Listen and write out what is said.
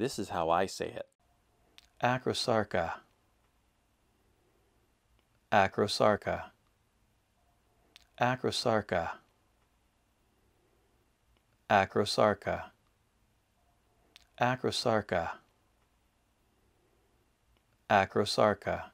This is how I say it. Acrosarca. Acrosarca. Acrosarca. Acrosarca. Acrosarca. Acrosarca.